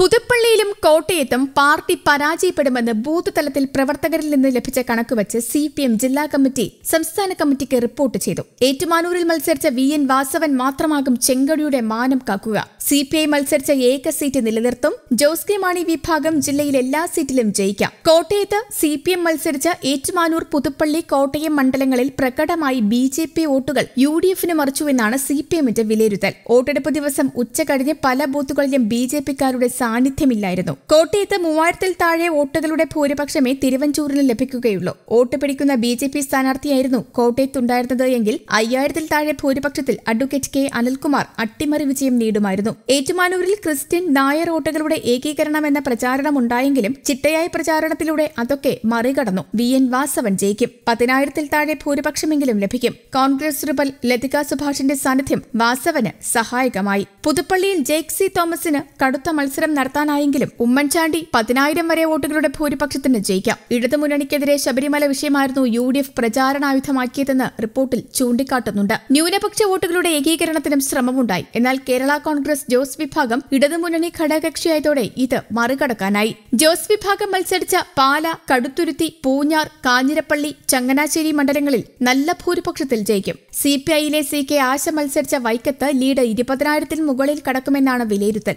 പുതുപ്പള്ളിയിലും കോട്ടയത്തും party പരാജയപ്പെടുമെന്ന് booth തലത്തിൽ പ്രവർത്തകരിൽ നിന്ന് ലഭിച്ച കണക്കുവച്ച് സി പി എം ജില്ലാ കമ്മിറ്റി സംസ്ഥാന കമ്മിറ്റിക്ക് റിപ്പോർട്ട് ചെയ്തു ഏറ്റുമാനൂരിൽ മത്സരിച്ച വി എൻ വാസവൻ മാത്രമാകും ചെങ്കടിയുടെ മാനം കാക്കുക സി പി ഐ മത്സരിച്ച ഏക സീറ്റ് നിലനിർത്തും ജോസ് കെ മാണി വിഭാഗം ജില്ലയിൽ എല്ലാ സീറ്റിലും ജയിക്കാം കോട്ടയത്ത് സി പി എം മത്സരിച്ച ഏറ്റുമാനൂർ പുതുപ്പള്ളി കോട്ടയം മണ്ഡലങ്ങളിൽ പ്രകടമായി ബി ജെ പി വോട്ടുകൾ യു ഡി എഫിന് മറിച്ചുവെന്നാണ് സി പി എമ്മിന്റെ വിലയിരുത്തൽ വോട്ടെടുപ്പ് ദിവസം ഉച്ചകഴിഞ്ഞ് പല ബൂത്തുകളിലും ബി ജെ പിക്കാരുടെ സാന്നിധ്യമില്ലായിരുന്നു കോട്ടയത്ത് മൂവായിരത്തിൽ താഴെ വോട്ടുകളുടെ ഭൂരിപക്ഷമേ തിരുവഞ്ചൂരിന് ലഭിക്കുകയുള്ളൂ വോട്ട് പിടിക്കുന്ന ബി ജെ പി സ്ഥാനാർത്ഥിയായിരുന്നു കോട്ടയത്തുണ്ടായിരുന്നത് എങ്കിൽ അയ്യായിരത്തിൽ താഴെ ഭൂരിപക്ഷത്തിൽ അഡ്വക്കേറ്റ് കെ അനിൽകുമാർ അട്ടിമറി വിജയം നേടുമായിരുന്നു ഏറ്റുമാനൂരിൽ ക്രിസ്ത്യൻ നായർ വോട്ടുകളുടെ ഏകീകരണം എന്ന പ്രചാരണമുണ്ടായെങ്കിലും ചിട്ടയായ പ്രചാരണത്തിലൂടെ അതൊക്കെ മറികടന്നു വി എൻ വാസവൻ ജയിക്കും പതിനായിരത്തിൽ താഴെ ഭൂരിപക്ഷമെങ്കിലും ലഭിക്കും കോൺഗ്രസ് റിബൽ ലതിക സുഭാഷിന്റെ സാന്നിധ്യം വാസവന് സഹായകമായി പുതുപ്പള്ളിയിൽ ജേക്സി തോമസിന് കടുത്ത മത്സരം നടത്താനായെങ്കിലും ഉമ്മൻചാണ്ടി പതിനായിരം വരെ വോട്ടുകളുടെ ഭൂരിപക്ഷത്തിന് ജയിക്കാം ഇടതു മുന്നണിക്കെതിരെ ശബരിമല വിഷയമായിരുന്നു യു ഡി എഫ് പ്രചാരണായുധമാക്കിയതെന്ന് റിപ്പോർട്ടിൽ ചൂണ്ടിക്കാട്ടുന്നുണ്ട് ന്യൂനപക്ഷ വോട്ടുകളുടെ ഏകീകരണത്തിനും ശ്രമമുണ്ടായി എന്നാൽ കേരള കോൺഗ്രസ് ജോസ് വിഭാഗം ഇടതുമുന്നണി ഘടകകക്ഷിയായതോടെ ഇത് മറികടക്കാനായി ജോസ് വിഭാഗം മത്സരിച്ച പാല കടുത്തുരുത്തി പൂഞ്ഞാർ കാഞ്ഞിരപ്പള്ളി ചങ്ങനാശ്ശേരി മണ്ഡലങ്ങളിൽ നല്ല ഭൂരിപക്ഷത്തിൽ ജയിക്കും സിപിഐയിലെ സി കെ ആശ മത്സരിച്ച വൈക്കത്ത് ലീഡ് ഇരുപതിനായിരത്തിൽ മുകളിൽ കടക്കുമെന്നാണ് വിലയിരുത്തൽ